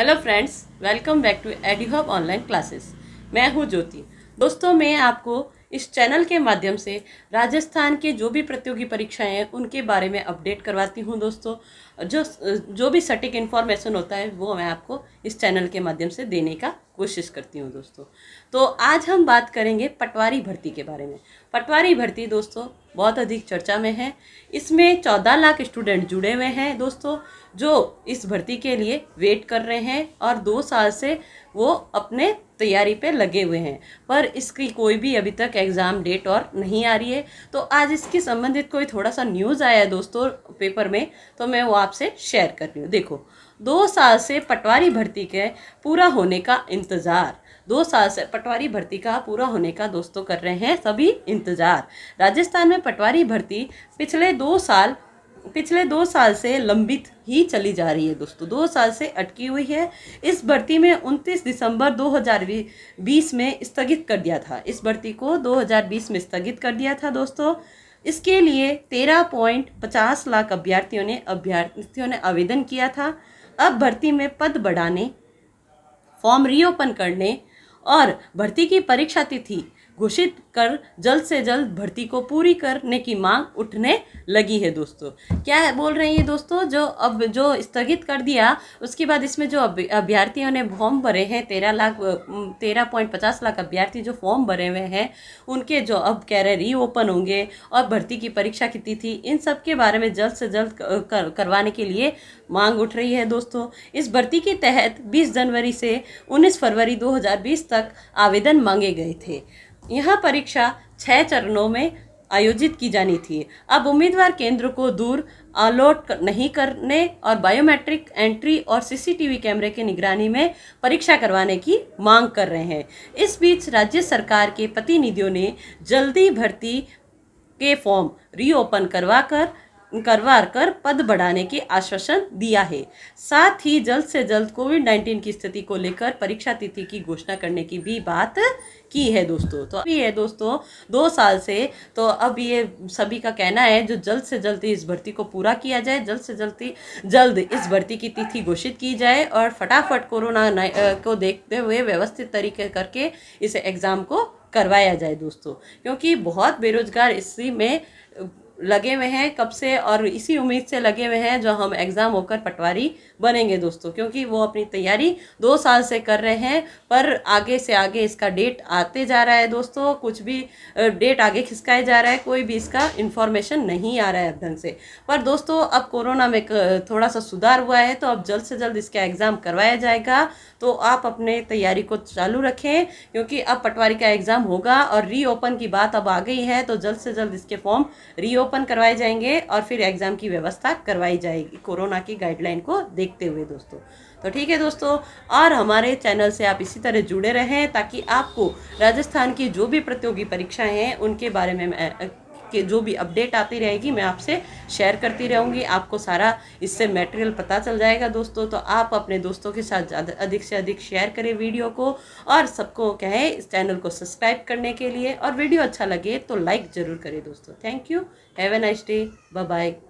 hello friends welcome back to एडीहब online classes मैं हूं ज्योति दोस्तों मैं आपको इस चैनल के माध्यम से राजस्थान के जो भी प्रतियोगी परीक्षाएं हैं उनके बारे में अपडेट करवाती हूं दोस्तों जो जो भी सटीक इन्फॉर्मेशन होता है वो मैं आपको इस चैनल के माध्यम से देने का कोशिश करती हूँ दोस्तों तो आज हम बात करेंगे पटवारी भर्ती के बारे में पटवारी भर्ती दोस्तों बहुत अधिक चर्चा में है इसमें चौदह लाख स्टूडेंट जुड़े हुए हैं दोस्तों जो इस भर्ती के लिए वेट कर रहे हैं और दो साल से वो अपने तैयारी पे लगे हुए हैं पर इसकी कोई भी अभी तक एग्ज़ाम डेट और नहीं आ रही है तो आज इसके संबंधित कोई थोड़ा सा न्यूज़ आया है दोस्तों पेपर में तो मैं वो आप आपसे शेयर कर रही हूँ देखो दो साल से पटवारी भर्ती के पूरा होने का इंतज़ार दो साल से पटवारी भर्ती का पूरा होने का दोस्तों कर रहे हैं सभी इंतज़ार राजस्थान में पटवारी भर्ती पिछले दो साल पिछले दो साल से लंबित ही चली जा रही है दोस्तों दो साल से अटकी हुई है इस भर्ती में 29 दिसंबर 2020 में स्थगित कर दिया था इस भर्ती को 2020 में स्थगित कर दिया था दोस्तों इसके लिए तेरह पॉइंट पचास लाख अभ्यर्थियों ने अभ्यर्थियों ने आवेदन किया था अब भर्ती में पद बढ़ाने फॉर्म रीओपन करने और भर्ती की परीक्षा तिथि घोषित कर जल्द से जल्द भर्ती को पूरी करने की मांग उठने लगी है दोस्तों क्या बोल रहे हैं ये दोस्तों जो अब जो स्थगित कर दिया उसके बाद इसमें जो अभ्यर्थियों ने फॉर्म भरे हैं तेरह लाख तेरह पॉइंट पचास लाख अभ्यर्थी जो फॉर्म भरे हुए हैं उनके जो अब कह रहे रीओपन होंगे और भर्ती की परीक्षा की तिथि इन सब के बारे में जल्द से जल्द कर, करवाने के लिए मांग उठ रही है दोस्तों इस भर्ती के तहत बीस जनवरी से उन्नीस फरवरी दो तक आवेदन मांगे गए थे यह परीक्षा छः चरणों में आयोजित की जानी थी अब उम्मीदवार केंद्र को दूर अलॉट नहीं करने और बायोमेट्रिक एंट्री और सीसीटीवी कैमरे की निगरानी में परीक्षा करवाने की मांग कर रहे हैं इस बीच राज्य सरकार के प्रतिनिधियों ने जल्दी भर्ती के फॉर्म रीओपन करवाकर करवा कर पद बढ़ाने के आश्वासन दिया है साथ ही जल्द से जल्द कोविड नाइन्टीन की स्थिति को लेकर परीक्षा तिथि की घोषणा करने की भी बात की है दोस्तों तो अभी है दोस्तों दो साल से तो अब ये सभी का कहना है जो जल्द से जल्द इस भर्ती को पूरा किया जाए जल्द से जल्द जल्द इस भर्ती की तिथि घोषित की जाए और फटाफट कोरोना को देखते हुए व्यवस्थित तरीके करके इस एग्ज़ाम को करवाया जाए दोस्तों क्योंकि बहुत बेरोजगार इसी में लगे हुए हैं कब से और इसी उम्मीद से लगे हुए हैं जो हम एग्ज़ाम होकर पटवारी बनेंगे दोस्तों क्योंकि वो अपनी तैयारी दो साल से कर रहे हैं पर आगे से आगे इसका डेट आते जा रहा है दोस्तों कुछ भी डेट आगे खिसकाया जा रहा है कोई भी इसका इन्फॉर्मेशन नहीं आ रहा है ढंग से पर दोस्तों अब कोरोना में थोड़ा सा सुधार हुआ है तो अब जल्द से जल्द इसका एग्ज़ाम करवाया जाएगा तो आप अपने तैयारी को चालू रखें क्योंकि अब पटवारी का एग्ज़ाम होगा और रीओपन की बात अब आ गई है तो जल्द से जल्द इसके फॉर्म रीओपन ओपन करवाए जाएंगे और फिर एग्ज़ाम की व्यवस्था करवाई जाएगी कोरोना की गाइडलाइन को देखते हुए दोस्तों तो ठीक है दोस्तों और हमारे चैनल से आप इसी तरह जुड़े रहें ताकि आपको राजस्थान की जो भी प्रतियोगी परीक्षाएं हैं उनके बारे में के जो भी अपडेट आती रहेगी मैं आपसे शेयर करती रहूँगी आपको सारा इससे मेटेरियल पता चल जाएगा दोस्तों तो आप अपने दोस्तों के साथ अधिक से अधिक शेयर करें वीडियो को और सबको कहें इस चैनल को सब्सक्राइब करने के लिए और वीडियो अच्छा लगे तो लाइक ज़रूर करें दोस्तों thank you have a nice day bye